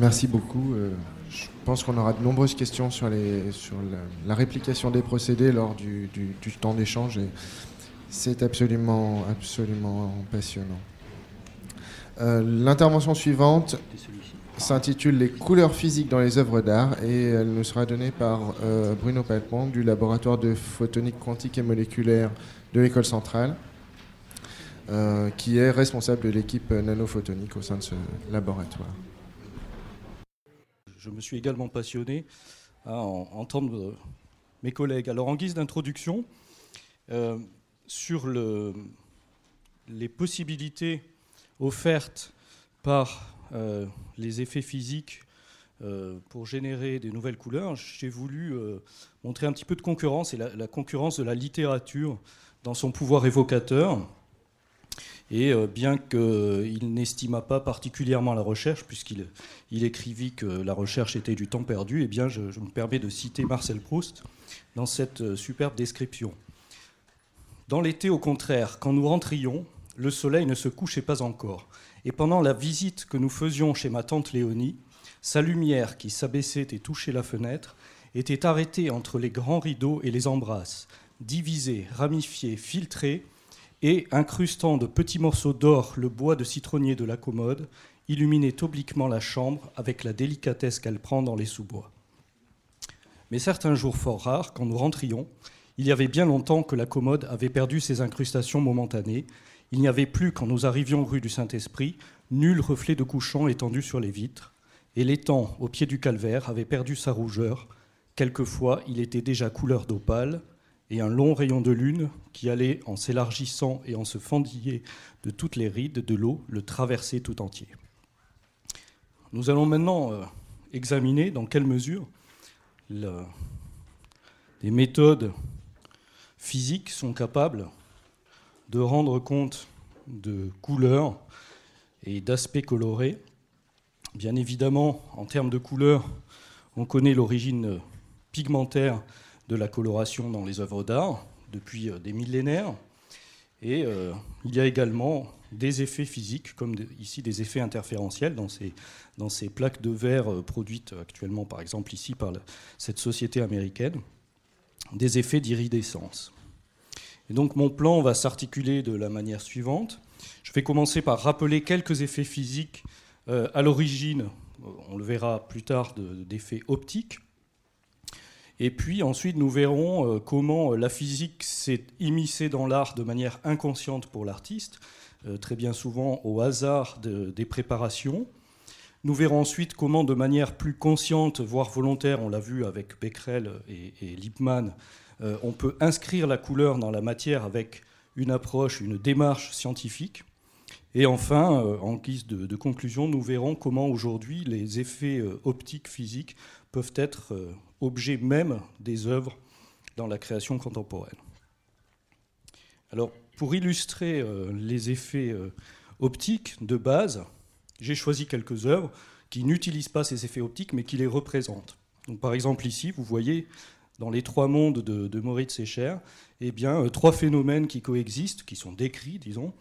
Merci beaucoup. Euh, je pense qu'on aura de nombreuses questions sur, la, réplication des procédés lors du, temps d'échange. Et c'est absolument, absolument passionnant. Euh, l'intervention suivante s'intitule Les couleurs physiques dans les œuvres d'art et elle nous sera donnée par euh, Bruno Palpon du laboratoire de photonique quantique et moléculaire de l'école centrale, qui est responsable de l'équipe nanophotonique au sein de ce laboratoire je me suis également passionné à hein, entendre mes collègues. Alors en guise d'introduction, euh, sur les possibilités offertes par euh, les effets physiques euh, pour générer des nouvelles couleurs, j'ai voulu montrer un petit peu de concurrence et la, concurrence de la littérature dans son pouvoir évocateur. Et euh, bien qu'il n'estima pas particulièrement la recherche, puisqu'il il écrivit que la recherche était du temps perdu, eh bien je me permets de citer Marcel Proust dans cette euh, superbe description. Dans l'été, au contraire, quand nous rentrions, le soleil ne se couchait pas encore. Et pendant la visite que nous faisions chez ma tante Léonie, sa lumière qui s'abaissait et touchait la fenêtre était arrêtée entre les grands rideaux et les embrasses, divisée, ramifiée, filtrée, et, incrustant de petits morceaux d'or le bois de citronnier de la commode, illuminait obliquement la chambre avec la délicatesse qu'elle prend dans les sous-bois. Mais certains jours fort rares, quand nous rentrions, il y avait bien longtemps que la commode avait perdu ses incrustations momentanées. Il n'y avait plus, quand nous arrivions rue du Saint-Esprit, nul reflet de couchant étendu sur les vitres, et l'étang au pied du calvaire avait perdu sa rougeur. Quelquefois, il était déjà couleur d'opale, et un long rayon de lune qui allait, en s'élargissant et en se fendillant de toutes les rides de l'eau, le traverser tout entier. Nous allons maintenant euh, examiner dans quelle mesure les méthodes physiques sont capables de rendre compte de couleurs et d'aspects colorés. Bien évidemment, en termes de couleurs, on connaît l'origine pigmentaire de la coloration dans les œuvres d'art depuis euh, des millénaires. Et euh, il y a également des effets physiques, comme ici des effets interférentiels dans ces, dans ces plaques de verre euh, produites actuellement, par exemple, ici par cette société américaine, des effets d'iridescence. Et donc mon plan va s'articuler de la manière suivante. Je vais commencer par rappeler quelques effets physiques à l'origine, on le verra plus tard, d'effets optiques et puis ensuite, nous verrons euh, comment euh, la physique s'est immiscée dans l'art de manière inconsciente pour l'artiste, euh, très bien souvent au hasard des préparations. Nous verrons ensuite comment, de manière plus consciente, voire volontaire, on l'a vu avec Becquerel et, Lippmann, on peut inscrire la couleur dans la matière avec une approche, une démarche scientifique. Et enfin, en guise de, conclusion, nous verrons comment aujourd'hui les effets optiques physiques peuvent être euh, objets même des œuvres dans la création contemporaine. Alors, pour illustrer euh, les effets euh, optiques de base, j'ai choisi quelques œuvres qui n'utilisent pas ces effets optiques, mais qui les représentent. Donc, par exemple, ici, vous voyez dans les trois mondes de, de Maurice Secher, eh bien, trois phénomènes qui coexistent, qui sont décrits, disons.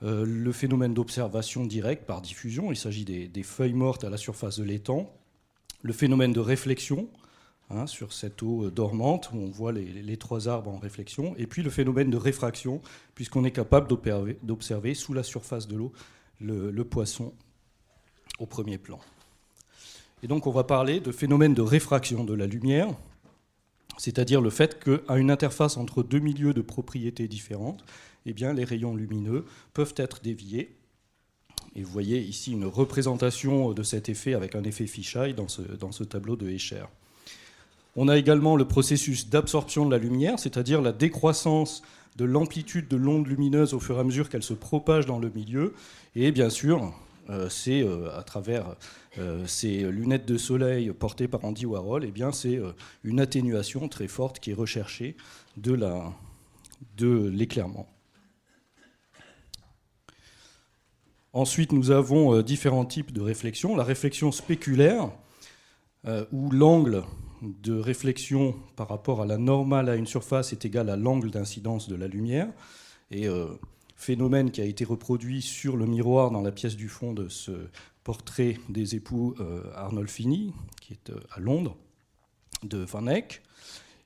le phénomène d'observation directe par diffusion, il s'agit des, feuilles mortes à la surface de l'étang, le phénomène de réflexion hein, sur cette eau euh, dormante où on voit les, trois arbres en réflexion, et puis le phénomène de réfraction puisqu'on est capable d'observer sous la surface de l'eau le, poisson au premier plan. Et donc on va parler de phénomène de réfraction de la lumière, c'est-à-dire le fait qu'à une interface entre deux milieux de propriétés différentes, eh bien, les rayons lumineux peuvent être déviés et vous voyez ici une représentation de cet effet avec un effet fisheye dans ce, dans ce tableau de Escher. On a également le processus d'absorption de la lumière, c'est-à-dire la décroissance de l'amplitude de l'onde lumineuse au fur et à mesure qu'elle se propage dans le milieu. Et bien sûr, euh, c'est euh, à travers euh, ces lunettes de soleil portées par Andy Warhol, et eh bien c'est une atténuation très forte qui est recherchée de l'éclairement. Ensuite, nous avons euh, différents types de réflexion. La réflexion spéculaire, euh, où l'angle de réflexion par rapport à la normale à une surface est égal à l'angle d'incidence de la lumière. Et euh, phénomène qui a été reproduit sur le miroir dans la pièce du fond de ce portrait des époux Arnolfini, qui est à Londres, de Van Eyck.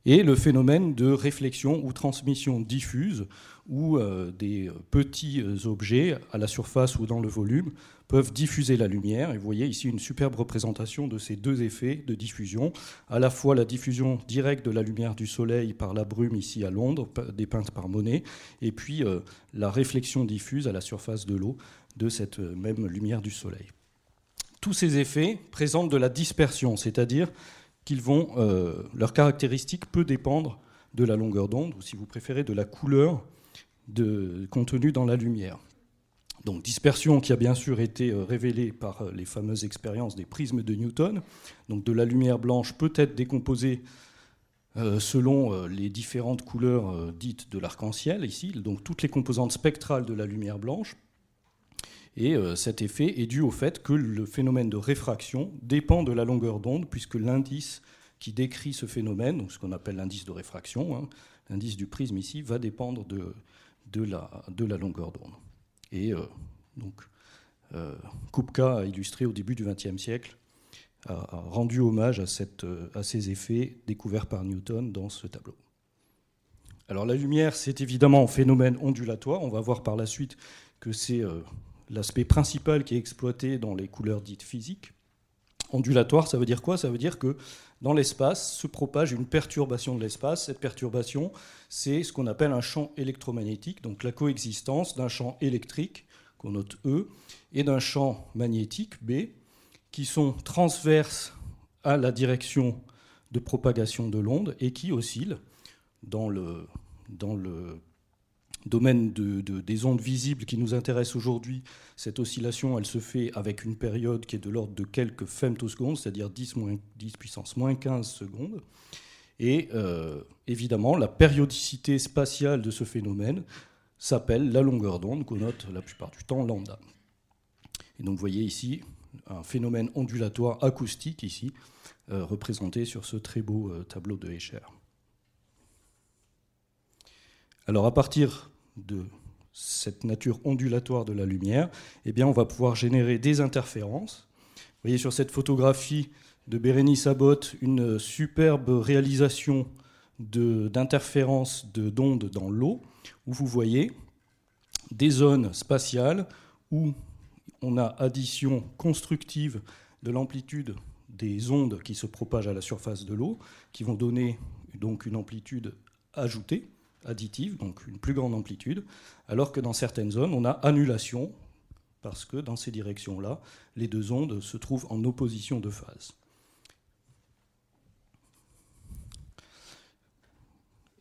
Et le phénomène de réflexion ou transmission diffuse, où euh, des euh, petits euh, objets à la surface ou dans le volume peuvent diffuser la lumière. Et vous voyez ici une superbe représentation de ces deux effets de diffusion, à la fois la diffusion directe de la lumière du soleil par la brume ici à Londres, dépeinte par Monet, et puis la réflexion diffuse à la surface de l'eau de cette même lumière du soleil. Tous ces effets présentent de la dispersion, c'est-à-dire qu'ils vont, leur caractéristique peut dépendre de la longueur d'onde, ou si vous préférez, de la couleur de, contenu dans la lumière. Donc dispersion qui a bien sûr été euh, révélée par euh, les fameuses expériences des prismes de Newton. Donc de la lumière blanche peut être décomposée euh, selon les différentes couleurs dites de l'arc-en-ciel ici, donc toutes les composantes spectrales de la lumière blanche. Et cet effet est dû au fait que le phénomène de réfraction dépend de la longueur d'onde, puisque l'indice qui décrit ce phénomène, donc ce qu'on appelle l'indice de réfraction, hein, l'indice du prisme ici, va dépendre de, de la, de la longueur d'onde. Et euh, donc, euh, Kupka a illustré au début du XXe siècle, a, rendu hommage à, cette, euh, à ces effets découverts par Newton dans ce tableau. Alors la lumière, c'est évidemment un phénomène ondulatoire. On va voir par la suite que c'est l'aspect principal qui est exploité dans les couleurs dites physiques. Ondulatoire, ça veut dire quoi Ça veut dire que dans l'espace se propage une perturbation de l'espace. Cette perturbation, c'est ce qu'on appelle un champ électromagnétique, donc la coexistence d'un champ électrique, qu'on note E, et d'un champ magnétique, B, qui sont transverses à la direction de propagation de l'onde et qui oscillent dans le, dans le domaine des ondes visibles qui nous intéresse aujourd'hui, cette oscillation, elle se fait avec une période qui est de l'ordre de quelques femtosecondes, c'est-à-dire 10, puissance moins 15 secondes. Et euh, évidemment, la périodicité spatiale de ce phénomène s'appelle la longueur d'onde, qu'on note la plupart du temps lambda. Et donc vous voyez ici un phénomène ondulatoire acoustique, ici, euh, représenté sur ce très beau euh, tableau de Escher. Alors à partir de cette nature ondulatoire de la lumière, eh on va pouvoir générer des interférences. Vous voyez sur cette photographie de Bérénice Abbott une superbe réalisation d'interférences d'ondes dans l'eau, où vous voyez des zones spatiales où on a addition constructive de l'amplitude des ondes qui se propagent à la surface de l'eau, qui vont donner donc une amplitude ajoutée additive, donc une plus grande amplitude, alors que dans certaines zones, on a annulation, parce que dans ces directions-là, les deux ondes se trouvent en opposition de phase.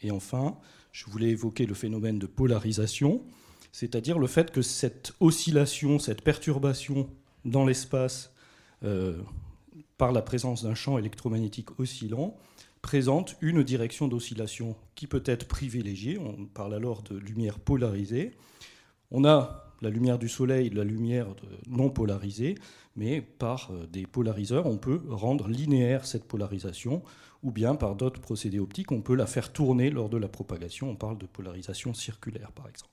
Et enfin, je voulais évoquer le phénomène de polarisation, c'est-à-dire le fait que cette oscillation, cette perturbation dans l'espace euh, par la présence d'un champ électromagnétique oscillant, présente une direction d'oscillation qui peut être privilégiée, on parle alors de lumière polarisée. On a la lumière du soleil, la lumière non polarisée, mais par euh, des polariseurs, on peut rendre linéaire cette polarisation, ou bien par d'autres procédés optiques, on peut la faire tourner lors de la propagation. On parle de polarisation circulaire, par exemple.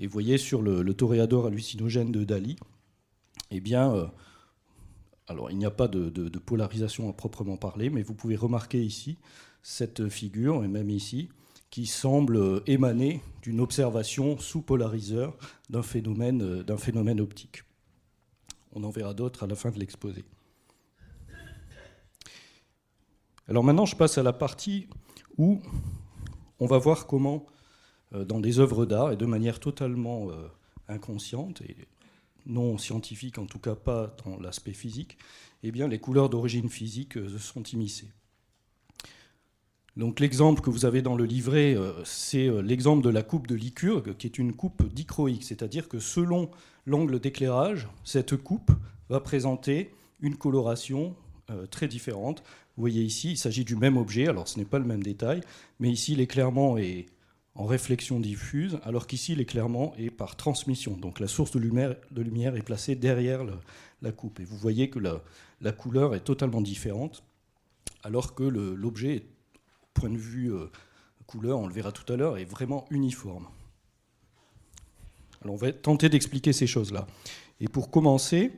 Et vous voyez sur le, le toréador hallucinogène de Dali, eh bien, euh, alors, il n'y a pas de, polarisation à proprement parler, mais vous pouvez remarquer ici cette figure, et même ici, qui semble émaner d'une observation sous polariseur d'un phénomène, d'un phénomène optique. On en verra d'autres à la fin de l'exposé. Alors maintenant, je passe à la partie où on va voir comment, euh, dans des œuvres d'art, et de manière totalement euh, inconsciente, et non scientifique en tout cas pas dans l'aspect physique, eh bien, les couleurs d'origine physique euh, se sont immiscées. Donc l'exemple que vous avez dans le livret, euh, c'est euh, l'exemple de la coupe de Lycurgue, qui est une coupe dichroïque, c'est-à-dire que selon l'angle d'éclairage, cette coupe va présenter une coloration très différente. Vous voyez ici, il s'agit du même objet, alors ce n'est pas le même détail, mais ici l'éclairement est en réflexion diffuse, alors qu'ici, l'éclairement est par transmission. Donc la source de lumière, de lumière est placée derrière la coupe. Et vous voyez que la, couleur est totalement différente, alors que l'objet, point de vue euh, couleur, on le verra tout à l'heure, est vraiment uniforme. Alors on va tenter d'expliquer ces choses-là. Et pour commencer,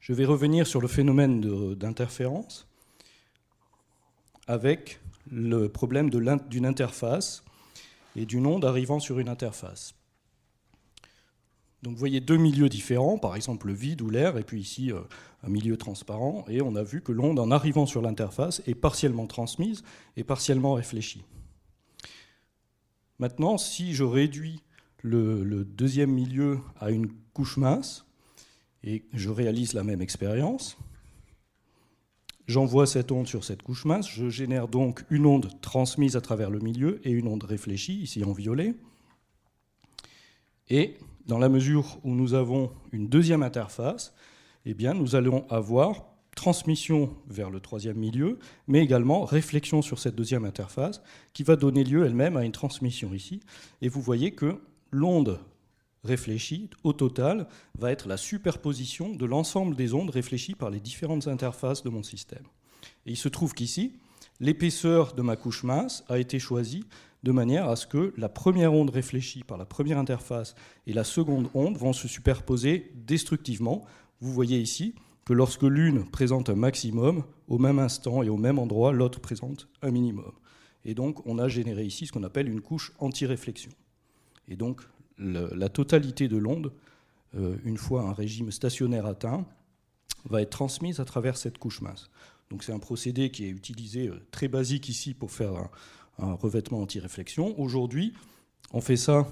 je vais revenir sur le phénomène d'interférence avec le problème d'une interface et d'une onde arrivant sur une interface. Donc vous voyez deux milieux différents, par exemple le vide ou l'air, et puis ici euh, un milieu transparent, et on a vu que l'onde en arrivant sur l'interface est partiellement transmise et partiellement réfléchie. Maintenant, si je réduis le, le deuxième milieu à une couche mince, et je réalise la même expérience, J'envoie cette onde sur cette couche mince, je génère donc une onde transmise à travers le milieu et une onde réfléchie, ici en violet. Et dans la mesure où nous avons une deuxième interface, eh bien, nous allons avoir transmission vers le troisième milieu, mais également réflexion sur cette deuxième interface, qui va donner lieu elle-même à une transmission ici. Et vous voyez que l'onde réfléchie, au total, va être la superposition de l'ensemble des ondes réfléchies par les différentes interfaces de mon système. Et il se trouve qu'ici, l'épaisseur de ma couche mince a été choisie de manière à ce que la première onde réfléchie par la première interface et la seconde onde vont se superposer destructivement. Vous voyez ici que lorsque l'une présente un maximum, au même instant et au même endroit, l'autre présente un minimum. Et donc on a généré ici ce qu'on appelle une couche anti-réflexion. Et donc la totalité de l'onde, euh, une fois un régime stationnaire atteint, va être transmise à travers cette couche mince. Donc c'est un procédé qui est utilisé euh, très basique ici pour faire un, revêtement anti-réflexion. Aujourd'hui, on fait ça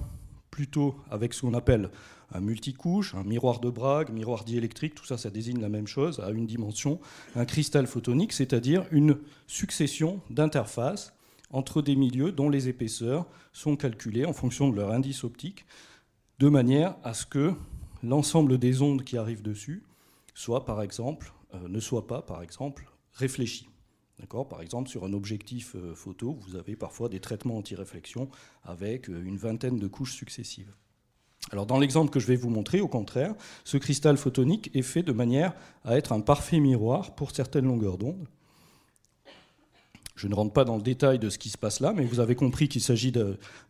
plutôt avec ce qu'on appelle un multicouche, un miroir de Bragg, miroir diélectrique, tout ça, ça désigne la même chose, à une dimension, un cristal photonique, c'est-à-dire une succession d'interfaces entre des milieux dont les épaisseurs sont calculées en fonction de leur indice optique, de manière à ce que l'ensemble des ondes qui arrivent dessus soit, par exemple, euh, ne soit pas, par exemple, réfléchi. Par exemple, sur un objectif euh, photo, vous avez parfois des traitements anti-réflexion avec euh, une vingtaine de couches successives. Alors, dans l'exemple que je vais vous montrer, au contraire, ce cristal photonique est fait de manière à être un parfait miroir pour certaines longueurs d'onde. Je ne rentre pas dans le détail de ce qui se passe là, mais vous avez compris qu'il s'agit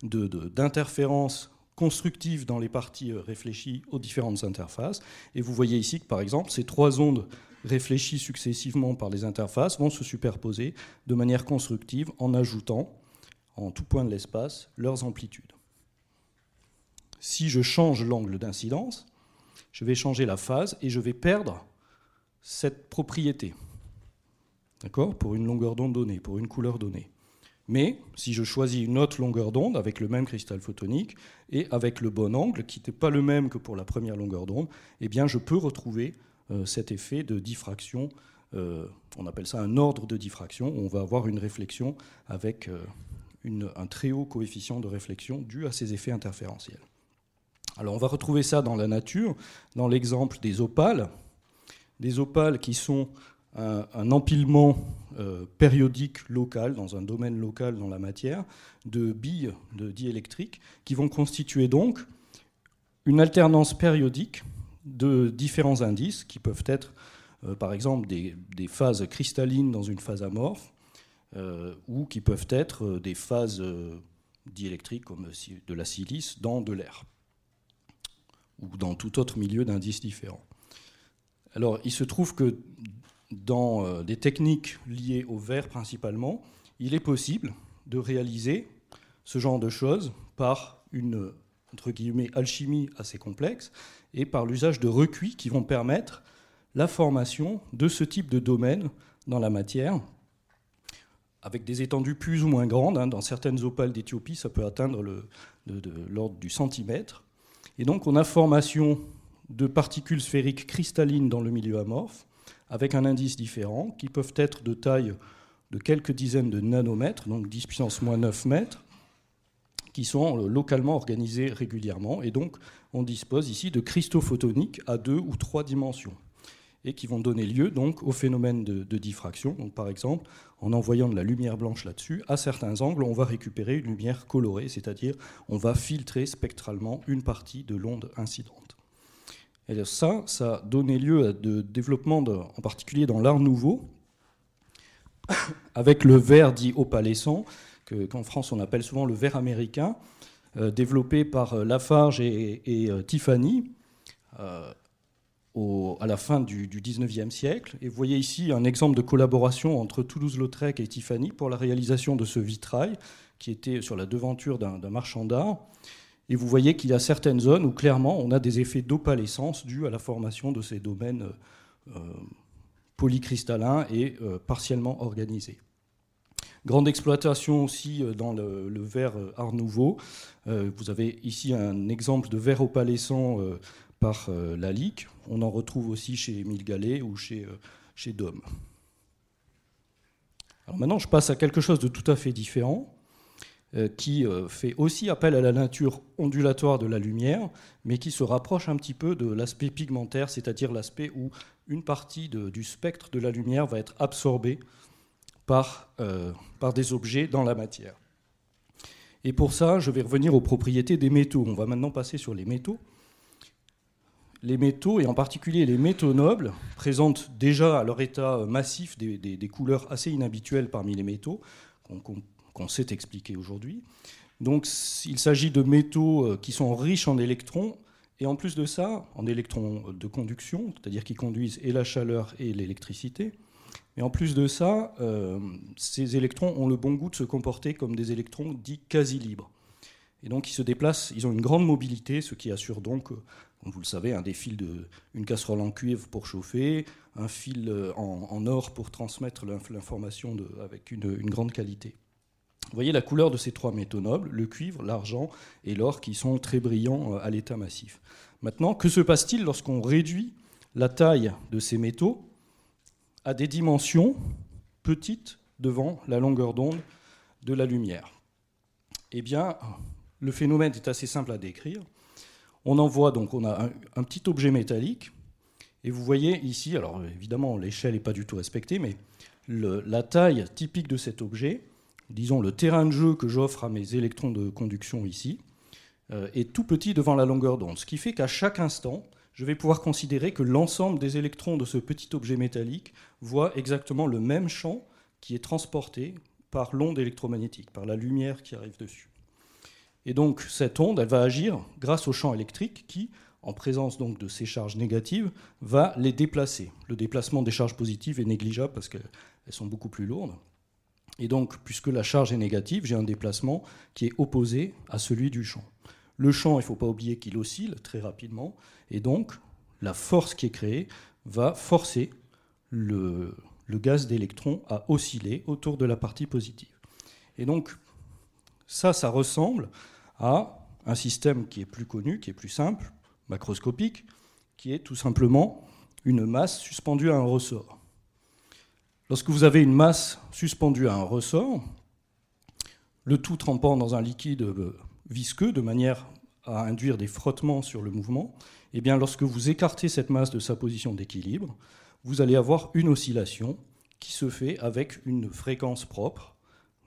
d'interférences constructives dans les parties euh, réfléchies aux différentes interfaces. Et vous voyez ici que, par exemple, ces trois ondes réfléchies successivement par les interfaces vont se superposer de manière constructive en ajoutant, en tout point de l'espace, leurs amplitudes. Si je change l'angle d'incidence, je vais changer la phase et je vais perdre cette propriété. D'accord Pour une longueur d'onde donnée, pour une couleur donnée. Mais si je choisis une autre longueur d'onde avec le même cristal photonique et avec le bon angle, qui n'était pas le même que pour la première longueur d'onde, eh bien je peux retrouver euh, cet effet de diffraction. Euh, on appelle ça un ordre de diffraction. on va avoir une réflexion avec euh, un très haut coefficient de réflexion dû à ces effets interférentiels. Alors on va retrouver ça dans la nature, dans l'exemple des opales, des opales qui sont un, empilement euh, périodique local, dans un domaine local dans la matière, de billes diélectriques qui vont constituer donc une alternance périodique de différents indices qui peuvent être euh, par exemple des, phases cristallines dans une phase amorphe euh, ou qui peuvent être des phases diélectriques comme de la silice dans de l'air ou dans tout autre milieu d'indices différents. Alors il se trouve que dans euh, des techniques liées au verre principalement, il est possible de réaliser ce genre de choses par une entre guillemets, alchimie assez complexe et par l'usage de recuits qui vont permettre la formation de ce type de domaine dans la matière, avec des étendues plus ou moins grandes. Hein. dans certaines opales d'Éthiopie, ça peut atteindre l'ordre du centimètre. Et donc on a formation de particules sphériques cristallines dans le milieu amorphe, avec un indice différent, qui peuvent être de taille de quelques dizaines de nanomètres, donc 10 puissance moins 9 mètres, qui sont localement organisés régulièrement. Et donc, on dispose ici de cristaux photoniques à deux ou trois dimensions et qui vont donner lieu donc au phénomène de, diffraction. par exemple, en envoyant de la lumière blanche là-dessus, à certains angles, on va récupérer une lumière colorée, c'est-à-dire on va filtrer spectralement une partie de l'onde incidente. Et ça, ça a donné lieu à de développements, en particulier dans l'art nouveau, avec le verre dit opalescent, qu'en France on appelle souvent le verre américain, euh, développé par euh, Lafarge et, euh, Tiffany à la fin du, XIXe siècle. Et vous voyez ici un exemple de collaboration entre Toulouse-Lautrec et Tiffany pour la réalisation de ce vitrail qui était sur la devanture d'un marchand d'art. Et vous voyez qu'il y a certaines zones où clairement on a des effets d'opalescence dus à la formation de ces domaines euh, polycristallins et euh, partiellement organisés. Grande exploitation aussi euh, dans le, verre Art Nouveau. vous avez ici un exemple de verre opalescent par la LIC. On en retrouve aussi chez Émile Gallet ou chez, chez Dom. Alors maintenant, je passe à quelque chose de tout à fait différent. Euh, qui euh, fait aussi appel à la nature ondulatoire de la lumière, mais qui se rapproche un petit peu de l'aspect pigmentaire, c'est-à-dire l'aspect où une partie du spectre de la lumière va être absorbée par, euh, par des objets dans la matière. Et pour ça, je vais revenir aux propriétés des métaux. On va maintenant passer sur les métaux. Les métaux, et en particulier les métaux nobles, présentent déjà à leur état massif des, couleurs assez inhabituelles parmi les métaux, qu'on qu'on sait expliquer aujourd'hui. Donc il s'agit de métaux euh, qui sont riches en électrons, et en plus de ça, en électrons de conduction, c'est-à-dire qui conduisent et la chaleur et l'électricité. Et en plus de ça, euh, ces électrons ont le bon goût de se comporter comme des électrons dits quasi libres. Et donc ils se déplacent, ils ont une grande mobilité, ce qui assure donc, euh, comme vous le savez, un des fils de une casserole en cuivre pour chauffer, un fil en, or pour transmettre l'information avec une grande qualité. Vous voyez la couleur de ces trois métaux nobles, le cuivre, l'argent et l'or, qui sont très brillants euh, à l'état massif. Maintenant, que se passe-t-il lorsqu'on réduit la taille de ces métaux à des dimensions petites devant la longueur d'onde de la lumière Eh bien, le phénomène est assez simple à décrire. On voit donc, on a un, petit objet métallique, et vous voyez ici, alors évidemment l'échelle n'est pas du tout respectée, mais la taille typique de cet objet, disons, le terrain de jeu que j'offre à mes électrons de conduction ici, euh, est tout petit devant la longueur d'onde. Ce qui fait qu'à chaque instant, je vais pouvoir considérer que l'ensemble des électrons de ce petit objet métallique voit exactement le même champ qui est transporté par l'onde électromagnétique, par la lumière qui arrive dessus. Et donc cette onde, elle va agir grâce au champ électrique qui, en présence donc de ces charges négatives, va les déplacer. Le déplacement des charges positives est négligeable parce qu'elles sont beaucoup plus lourdes. Et donc, puisque la charge est négative, j'ai un déplacement qui est opposé à celui du champ. Le champ, il ne faut pas oublier qu'il oscille très rapidement, et donc la force qui est créée va forcer le, le gaz d'électrons à osciller autour de la partie positive. Et donc, ça, ça ressemble à un système qui est plus connu, qui est plus simple, macroscopique, qui est tout simplement une masse suspendue à un ressort. Lorsque vous avez une masse suspendue à un ressort, le tout trempant dans un liquide euh, visqueux de manière à induire des frottements sur le mouvement, et eh bien, lorsque vous écartez cette masse de sa position d'équilibre, vous allez avoir une oscillation qui se fait avec une fréquence propre,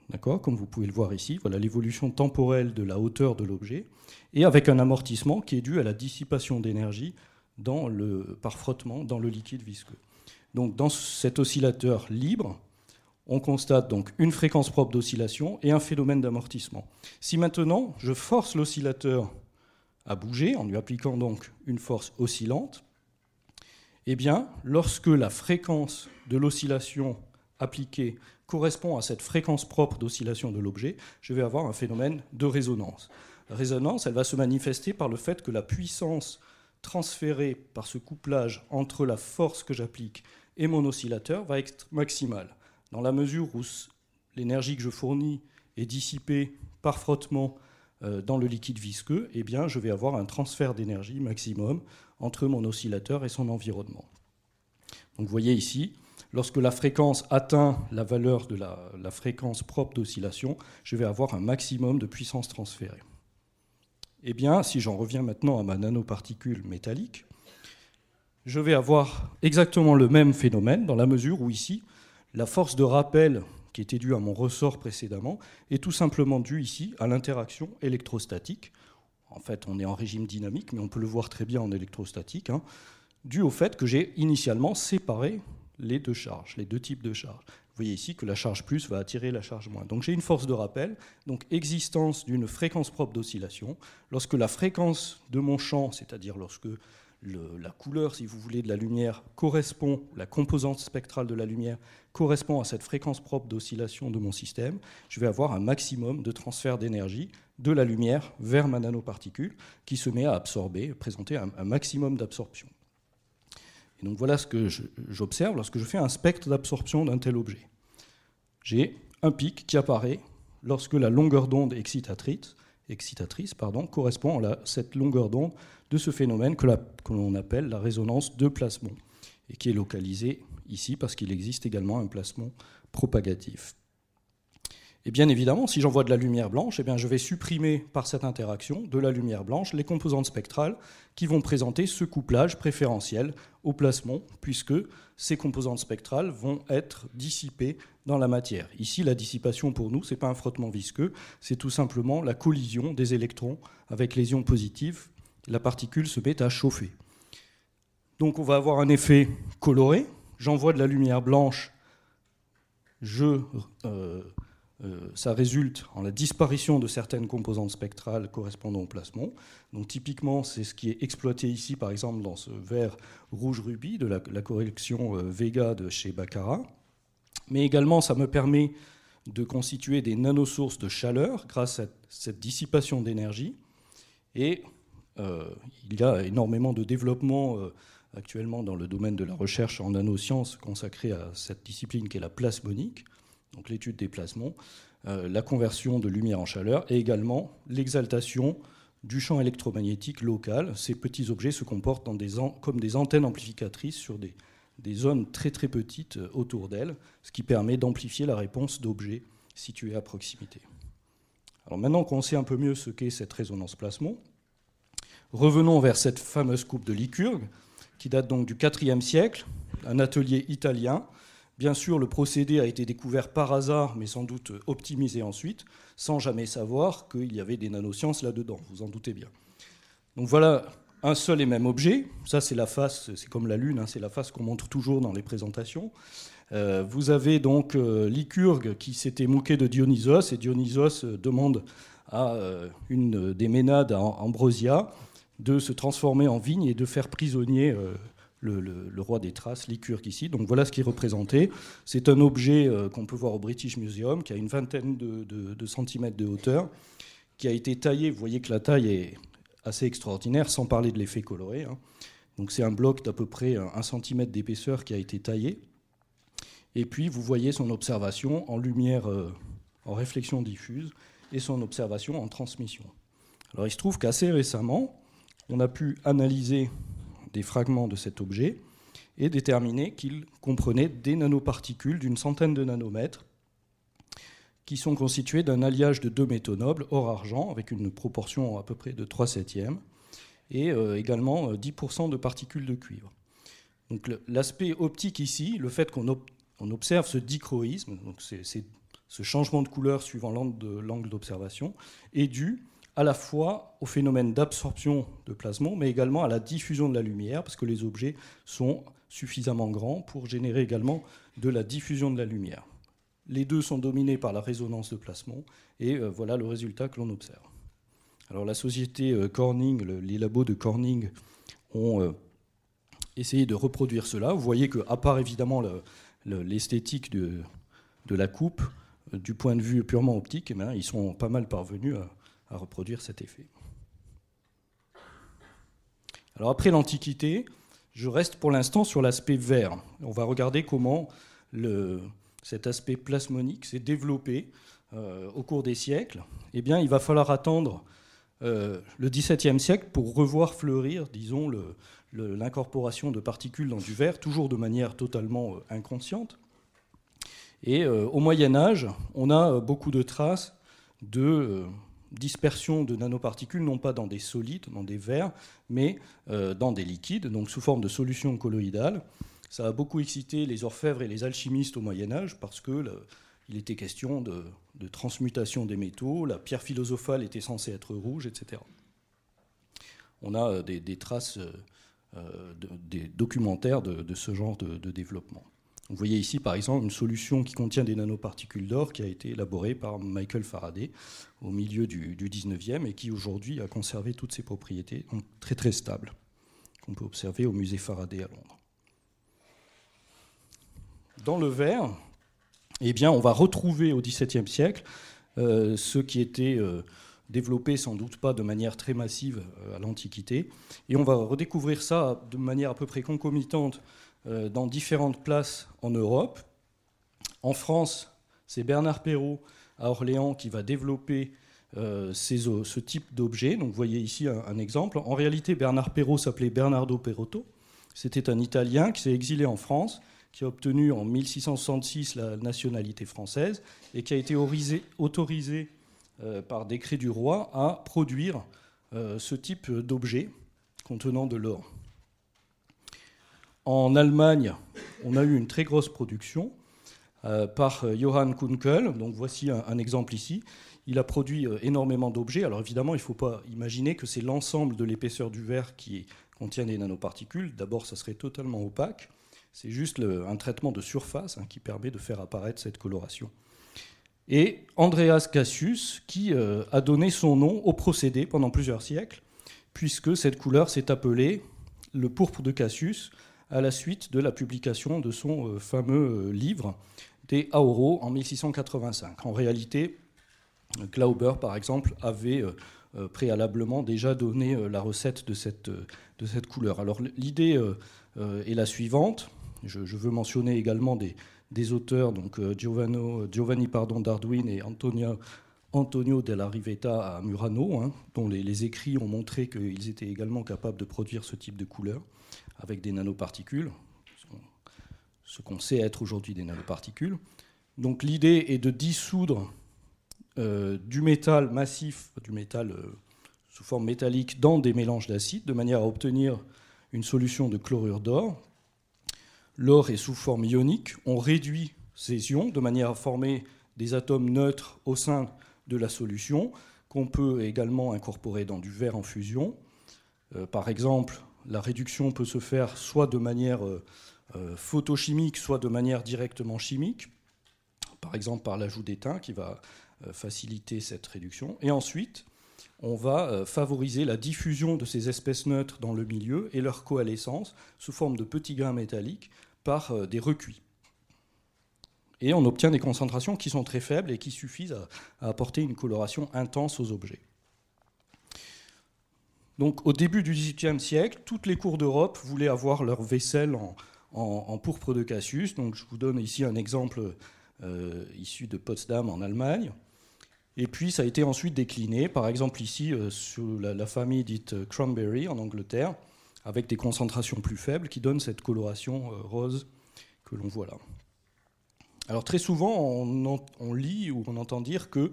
d'accord Comme vous pouvez le voir ici, voilà l'évolution temporelle de la hauteur de l'objet, et avec un amortissement qui est dû à la dissipation d'énergie par frottement dans le liquide visqueux. Donc dans cet oscillateur libre, on constate donc une fréquence propre d'oscillation et un phénomène d'amortissement. Si maintenant je force l'oscillateur à bouger en lui appliquant donc une force oscillante, eh bien, lorsque la fréquence de l'oscillation appliquée correspond à cette fréquence propre d'oscillation de l'objet, je vais avoir un phénomène de résonance. La résonance, elle va se manifester par le fait que la puissance transférée par ce couplage entre la force que j'applique et mon oscillateur va être maximal. Dans la mesure où l'énergie que je fournis est dissipée par frottement euh, dans le liquide visqueux, eh bien, je vais avoir un transfert d'énergie maximum entre mon oscillateur et son environnement. Donc vous voyez ici, lorsque la fréquence atteint la valeur de la, la fréquence propre d'oscillation, je vais avoir un maximum de puissance transférée. Eh bien, si j'en reviens maintenant à ma nanoparticule métallique, je vais avoir exactement le même phénomène, dans la mesure où ici, la force de rappel qui était due à mon ressort précédemment est tout simplement due ici à l'interaction électrostatique. En fait, on est en régime dynamique, mais on peut le voir très bien en électrostatique, hein, dû au fait que j'ai initialement séparé les deux charges, les deux types de charges. Vous voyez ici que la charge plus va attirer la charge moins. Donc j'ai une force de rappel, donc existence d'une fréquence propre d'oscillation. Lorsque la fréquence de mon champ, c'est-à-dire lorsque la couleur, si vous voulez, de la lumière correspond, la composante spectrale de la lumière correspond à cette fréquence propre d'oscillation de mon système, je vais avoir un maximum de transfert d'énergie de la lumière vers ma nanoparticule qui se met à absorber, présenter un, maximum d'absorption. Et donc voilà ce que j'observe lorsque je fais un spectre d'absorption d'un tel objet. J'ai un pic qui apparaît lorsque la longueur d'onde excite trite, excitatrice pardon, correspond à cette longueur d'onde de ce phénomène que, l'on appelle la résonance de plasmon, et qui est localisée ici parce qu'il existe également un plasmon propagatif. Et bien évidemment, si j'envoie de la lumière blanche, eh bien je vais supprimer par cette interaction de la lumière blanche les composantes spectrales qui vont présenter ce couplage préférentiel au plasmon, puisque ces composantes spectrales vont être dissipées dans la matière. Ici, la dissipation pour nous, ce n'est pas un frottement visqueux, c'est tout simplement la collision des électrons avec les ions positifs. La particule se met à chauffer. Donc on va avoir un effet coloré. J'envoie de la lumière blanche, je... Euh, euh, ça résulte en la disparition de certaines composantes spectrales correspondant au plasmon. Donc typiquement, c'est ce qui est exploité ici, par exemple, dans ce vert rouge-rubis de la, collection correction euh, Vega de chez Baccarat. Mais également, ça me permet de constituer des nanosources de chaleur grâce à cette dissipation d'énergie. Et euh, il y a énormément de développement actuellement dans le domaine de la recherche en nanosciences consacrée à cette discipline qui est la plasmonique donc l'étude des plasmons, euh, la conversion de lumière en chaleur et également l'exaltation du champ électromagnétique local. Ces petits objets se comportent comme des antennes amplificatrices sur des, zones très très petites euh, autour d'elles, ce qui permet d'amplifier la réponse d'objets situés à proximité. Alors maintenant qu'on sait un peu mieux ce qu'est cette résonance plasmon, revenons vers cette fameuse coupe de Lycurgue, qui date donc du IVe siècle, un atelier italien Bien sûr, le procédé a été découvert par hasard, mais sans doute optimisé ensuite, sans jamais savoir qu'il y avait des nanosciences là-dedans, vous en doutez bien. Donc voilà un seul et même objet, ça c'est la face, c'est comme la Lune, hein, c'est la face qu'on montre toujours dans les présentations. Euh, vous avez donc euh, Lycurgue qui s'était moqué de Dionysos, et Dionysos euh, demande à une des Ménades à Ambrosia de se transformer en vigne et de faire prisonnier le, roi des traces, Licurque ici. Donc voilà ce qui est représenté. C'est un objet euh, qu'on peut voir au British Museum, qui a une vingtaine de, centimètres de hauteur, qui a été taillé. Vous voyez que la taille est assez extraordinaire, sans parler de l'effet coloré. Hein. Donc c'est un bloc d'à peu près un centimètre d'épaisseur qui a été taillé. Et puis vous voyez son observation en lumière, euh, en réflexion diffuse, et son observation en transmission. Alors il se trouve qu'assez récemment, on a pu analyser des fragments de cet objet et déterminer qu'il comprenait des nanoparticules d'une centaine de nanomètres qui sont constituées d'un alliage de deux métaux nobles, or-argent, avec une proportion à peu près de 3 septièmes, et euh, également 10% euh, de particules de cuivre. Donc l'aspect optique ici, le fait qu'on observe ce dichroïsme, donc ce changement de couleur suivant l'angle d'observation, est dû à la fois au phénomène d'absorption de plasmon, mais également à la diffusion de la lumière, parce que les objets sont suffisamment grands pour générer également de la diffusion de la lumière. Les deux sont dominés par la résonance de plasmon, et euh, voilà le résultat que l'on observe. Alors la société euh, Corning, les labos de Corning ont euh, essayé de reproduire cela. Vous voyez que, à part évidemment l'esthétique de, la coupe, du point de vue purement optique, eh ils sont pas mal parvenus à, à reproduire cet effet. Alors après l'Antiquité, je reste pour l'instant sur l'aspect vert. On va regarder comment le, cet aspect plasmonique s'est développé euh, au cours des siècles. Eh bien, il va falloir attendre euh, le XVIIe siècle pour revoir fleurir, disons, l'incorporation de particules dans du verre, toujours de manière totalement euh, inconsciente. Et au Moyen Âge, on a beaucoup de traces de dispersion de nanoparticules, non pas dans des solides, dans des verres, mais euh, dans des liquides, donc sous forme de solutions colloïdales. Ça a beaucoup excité les orfèvres et les alchimistes au Moyen Âge parce que il était question de, transmutation des métaux, la pierre philosophale était censée être rouge, etc. On a euh, des, traces euh, des documentaires de, ce genre de, développement. Vous voyez ici, par exemple, une solution qui contient des nanoparticules d'or qui a été élaborée par Michael Faraday au milieu du, XIXe 19e et qui aujourd'hui a conservé toutes ses propriétés, donc très très stable, qu'on peut observer au musée Faraday à Londres. Dans le verre, eh bien, on va retrouver au XVIIe siècle euh, ce qui était euh, développé sans doute pas de manière très massive euh, à l'Antiquité, et on va redécouvrir ça de manière à peu près concomitante euh, dans différentes places en Europe. En France, c'est Bernard Perrault à Orléans qui va développer euh, ce type d'objet. Donc vous voyez ici un, exemple. En réalité, Bernard Perrault s'appelait Bernardo Perotto. C'était un Italien qui s'est exilé en France, qui a obtenu en 1666 la nationalité française et qui a été autorisé euh, par décret du roi à produire ce type d'objet contenant de l'or. En Allemagne, on a eu une très grosse production euh, par euh, Johann Kunkel. Donc voici un, exemple ici. Il a produit euh, énormément d'objets. Alors évidemment, il ne faut pas imaginer que c'est l'ensemble de l'épaisseur du verre qui contient des nanoparticules. D'abord, ça serait totalement opaque. C'est juste un traitement de surface hein, qui permet de faire apparaître cette coloration. Et Andreas Cassius, qui a donné son nom au procédé pendant plusieurs siècles, puisque cette couleur s'est appelée le pourpre de Cassius, à la suite de la publication de son euh, fameux euh, livre des Auro en 1685. En réalité, Glauber, par exemple, avait euh, préalablement déjà donné la recette de cette, de cette couleur. Alors l'idée est la suivante. Je, veux mentionner également des, auteurs, donc Giovanni pardon, d'Arduin et Antonio, Antonio della Rivetta à Murano, hein, dont les, les, écrits ont montré qu'ils étaient également capables de produire ce type de couleur avec des nanoparticules, ce qu'on sait être aujourd'hui des nanoparticules. Donc l'idée est de dissoudre euh, du métal massif, du métal euh, sous forme métallique, dans des mélanges d'acides, de manière à obtenir une solution de chlorure d'or. L'or est sous forme ionique, on réduit ces ions de manière à former des atomes neutres au sein de la solution, qu'on peut également incorporer dans du verre en fusion. Euh, par exemple, la réduction peut se faire soit de manière euh, euh, photochimique, soit de manière directement chimique, par exemple par l'ajout d'étain qui va euh, faciliter cette réduction. Et ensuite, on va favoriser la diffusion de ces espèces neutres dans le milieu et leur coalescence sous forme de petits grains métalliques par des recuits. Et on obtient des concentrations qui sont très faibles et qui suffisent à, à apporter une coloration intense aux objets. Donc au début du XVIIIe siècle, toutes les cours d'Europe voulaient avoir leur vaisselle en, pourpre de Cassius. Donc je vous donne ici un exemple euh, issu de Potsdam en Allemagne. Et puis ça a été ensuite décliné, par exemple ici sur euh, sous la, famille dite euh, Cranberry en Angleterre, avec des concentrations plus faibles qui donnent cette coloration rose que l'on voit là. Alors très souvent on, lit ou on entend dire que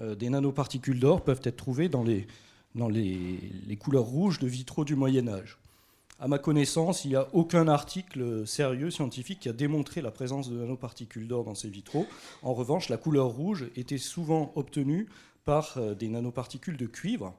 des nanoparticules d'or peuvent être trouvées dans les dans les, couleurs rouges de vitraux du Moyen Âge. À ma connaissance, il n'y a aucun article sérieux scientifique qui a démontré la présence de nanoparticules d'or dans ces vitraux. En revanche, la couleur rouge était souvent obtenue par euh, des nanoparticules de cuivre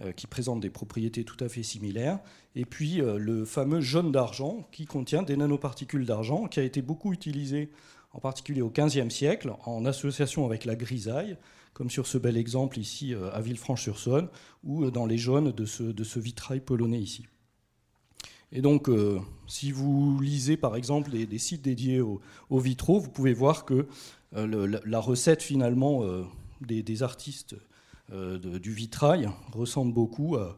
euh, qui présentent des propriétés tout à fait similaires, et puis euh, le fameux jaune d'argent qui contient des nanoparticules d'argent, qui a été beaucoup utilisé en particulier au XVe siècle, en association avec la grisaille, comme sur ce bel exemple ici euh, à Villefranche-sur-Saône, ou euh, dans les jaunes de ce, vitrail polonais ici. Et donc, euh, si vous lisez par exemple des sites dédiés aux, vitraux, vous pouvez voir que la recette finalement des, artistes du vitrail ressemble beaucoup à,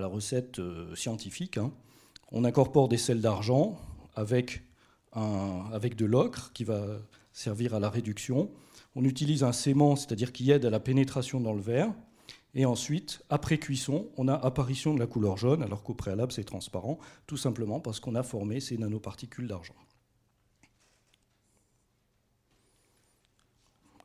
la recette scientifique. Hein. On incorpore des sels d'argent avec de l'ocre qui va servir à la réduction on utilise un sément, c'est-à-dire qui aide à la pénétration dans le verre. Et ensuite, après cuisson, on a apparition de la couleur jaune, alors qu'au préalable, c'est transparent, tout simplement parce qu'on a formé ces nanoparticules d'argent.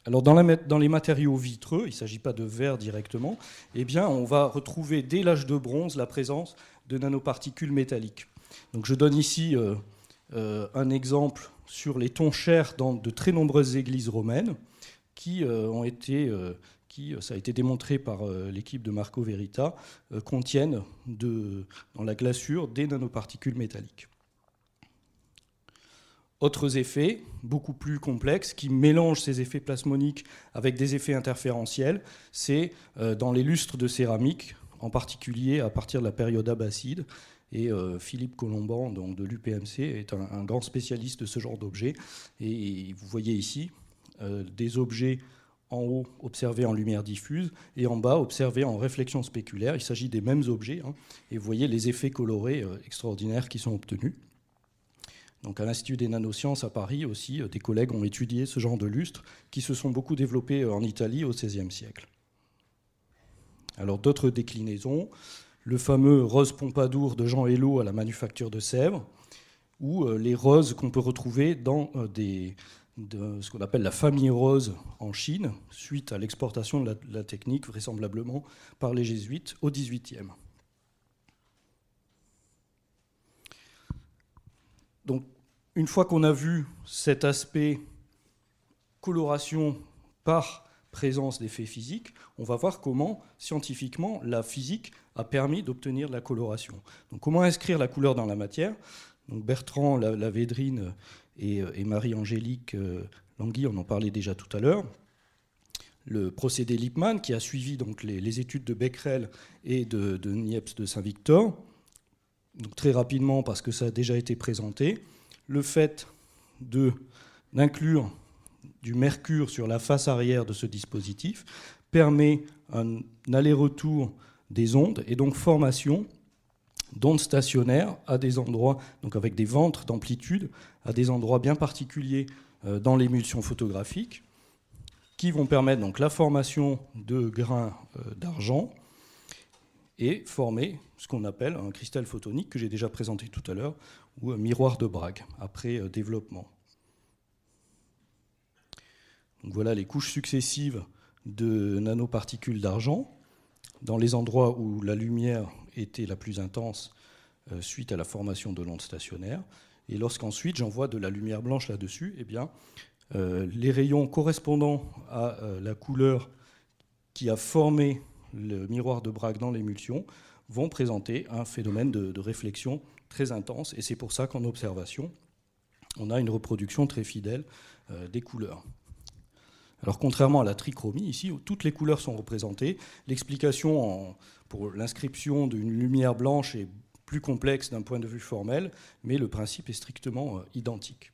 Alors dans, les matériaux vitreux, il ne s'agit pas de verre directement, eh bien on va retrouver dès l'âge de bronze la présence de nanoparticules métalliques. Donc je donne ici euh, euh, un exemple sur les tons chers dans de très nombreuses églises romaines qui euh, ont été euh, qui, euh, ça a été démontré par l'équipe de Marco Verita, contiennent dans la glaçure des nanoparticules métalliques. Autres effets, beaucoup plus complexes, qui mélangent ces effets plasmoniques avec des effets interférentiels, c'est dans les lustres de céramique, en particulier à partir de la période abbacide. Et Philippe Colomban, de l'UPMC, est un, grand spécialiste de ce genre d'objets. Et vous voyez ici, euh, des objets en haut observés en lumière diffuse et en bas observés en réflexion spéculaire. Il s'agit des mêmes objets hein. et vous voyez les effets colorés euh, extraordinaires qui sont obtenus. Donc à l'Institut des nanosciences à Paris aussi, euh, des collègues ont étudié ce genre de lustres qui se sont beaucoup développés en Italie au XVIe siècle. Alors d'autres déclinaisons, le fameux rose Pompadour de Jean Hélo à la manufacture de Sèvres, ou les roses qu'on peut retrouver dans des de ce qu'on appelle la famille rose en Chine, suite à l'exportation de la, technique, vraisemblablement par les jésuites au XVIIIe. Donc, une fois qu'on a vu cet aspect coloration par présence d'effets physiques, on va voir comment, scientifiquement, la physique a permis d'obtenir la coloration. Donc, comment inscrire la couleur dans la matière donc Bertrand Lavédrine euh, et, Marie-Angélique euh, Langui, on en parlait déjà tout à l'heure. Le procédé Lippmann, qui a suivi donc les, études de Becquerel et de, de Niepce de Saint-Victor, donc très rapidement parce que ça a déjà été présenté, le fait d'inclure du mercure sur la face arrière de ce dispositif permet un aller-retour des ondes et donc formation d'ondes stationnaires à des endroits, donc avec des ventres d'amplitude, à des endroits bien particuliers euh, dans l'émulsion photographique, qui vont permettre donc la formation de grains euh, d'argent et former ce qu'on appelle un cristal photonique que j'ai déjà présenté tout à l'heure, ou un miroir de Bragg, après euh, développement. voilà les couches successives de nanoparticules d'argent dans les endroits où la lumière était la plus intense euh, suite à la formation de l'onde stationnaire. Et lorsqu'ensuite j'envoie de la lumière blanche là-dessus, eh bien, euh, les rayons correspondant à euh, la couleur qui a formé le miroir de Bragg dans l'émulsion vont présenter un phénomène de, réflexion très intense. Et c'est pour ça qu'en observation, on a une reproduction très fidèle des couleurs. Alors contrairement à la trichromie, ici, où toutes les couleurs sont représentées, l'explication en, pour l'inscription d'une lumière blanche est plus complexe d'un point de vue formel, mais le principe est strictement euh, identique.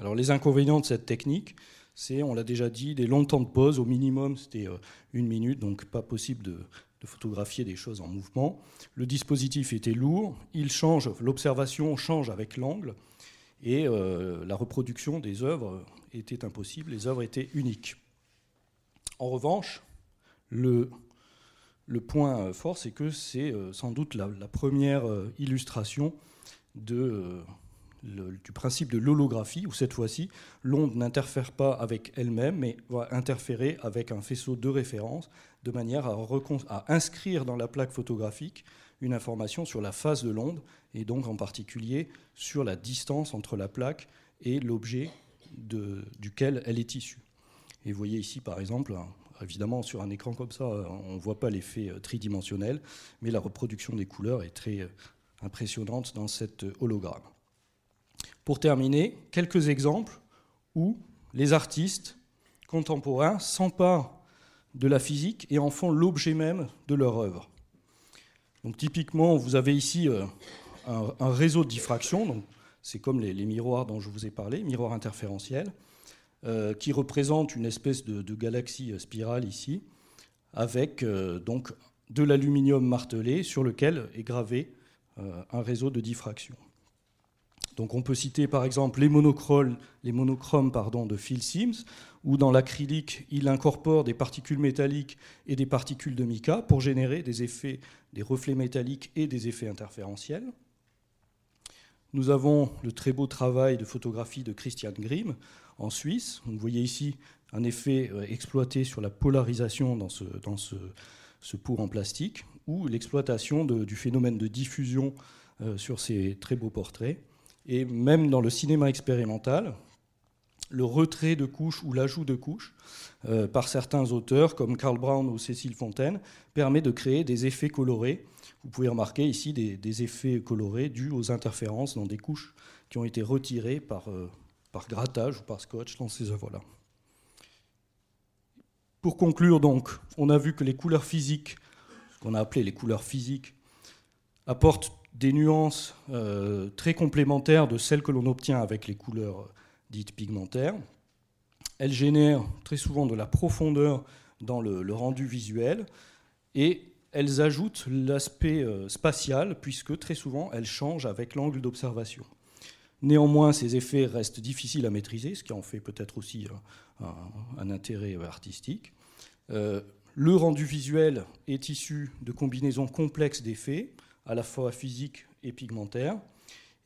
Alors les inconvénients de cette technique, c'est, on l'a déjà dit, des longs temps de pause, au minimum c'était euh, une minute, donc pas possible de, photographier des choses en mouvement. Le dispositif était lourd, il change, l'observation change avec l'angle, et euh, la reproduction des œuvres était impossible, les œuvres étaient uniques. En revanche, le le point euh, fort, c'est que c'est euh, sans doute la, première euh, illustration du principe de l'holographie, où cette fois-ci, l'onde n'interfère pas avec elle-même, mais va interférer avec un faisceau de référence, de manière à, à inscrire dans la plaque photographique une information sur la phase de l'onde, et donc en particulier sur la distance entre la plaque et l'objet duquel elle est issue. Et vous voyez ici, par exemple, évidemment, sur un écran comme ça, euh, on ne voit pas l'effet euh, tridimensionnel, mais la reproduction des couleurs est très euh, impressionnante dans cet hologramme. Pour terminer, quelques exemples où les artistes contemporains s'emparent de la physique et en font l'objet même de leur œuvre. typiquement, vous avez ici un, réseau de diffraction, c'est comme les, miroirs dont je vous ai parlé, miroirs interférentiels. Euh, qui représente une espèce de, galaxie euh, spirale ici, avec euh, donc de l'aluminium martelé sur lequel est gravé un réseau de diffraction. Donc on peut citer par exemple les, monochromes de Phil Sims, où dans l'acrylique, il incorpore des particules métalliques et des particules de mica pour générer des effets, des reflets métalliques et des effets interférentiels. Nous avons le très beau travail de photographie de Christian Grimm, en Suisse. vous voyez ici un effet euh, exploité sur la polarisation dans ce, dans pour en plastique, ou l'exploitation du phénomène de diffusion euh, sur ces très beaux portraits. Et même dans le cinéma expérimental, le retrait de couches ou l'ajout de couches euh, par certains auteurs comme Karl Brown ou Cécile Fontaine permet de créer des effets colorés. Vous pouvez remarquer ici des, effets colorés dus aux interférences dans des couches qui ont été retirées par, par grattage ou par scotch dans ces œuvres-là. Pour conclure donc, on a vu que les couleurs physiques, ce qu'on a appelé les couleurs physiques, apportent des nuances euh, très complémentaires de celles que l'on obtient avec les couleurs dites pigmentaires. Elles génèrent très souvent de la profondeur dans le, rendu visuel et elles ajoutent l'aspect euh, spatial puisque très souvent elles changent avec l'angle d'observation. Néanmoins, ces effets restent difficiles à maîtriser, ce qui en fait peut-être aussi euh, un, intérêt euh, artistique. Euh, le rendu visuel est issu de combinaisons complexes d'effets, à la fois physiques et pigmentaires.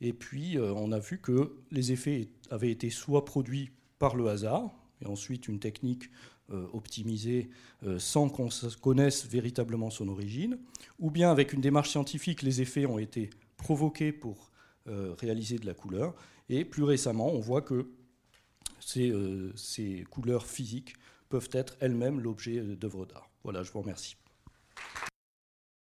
Et puis, on a vu que les effets avaient été soit produits par le hasard, et ensuite une technique optimisée sans qu'on connaisse véritablement son origine, ou bien avec une démarche scientifique, les effets ont été provoqués pour euh, réaliser de la couleur. Et plus récemment, on voit que ces, euh, ces couleurs physiques peuvent être elles-mêmes l'objet euh, d'œuvres d'art. Voilà, je vous remercie.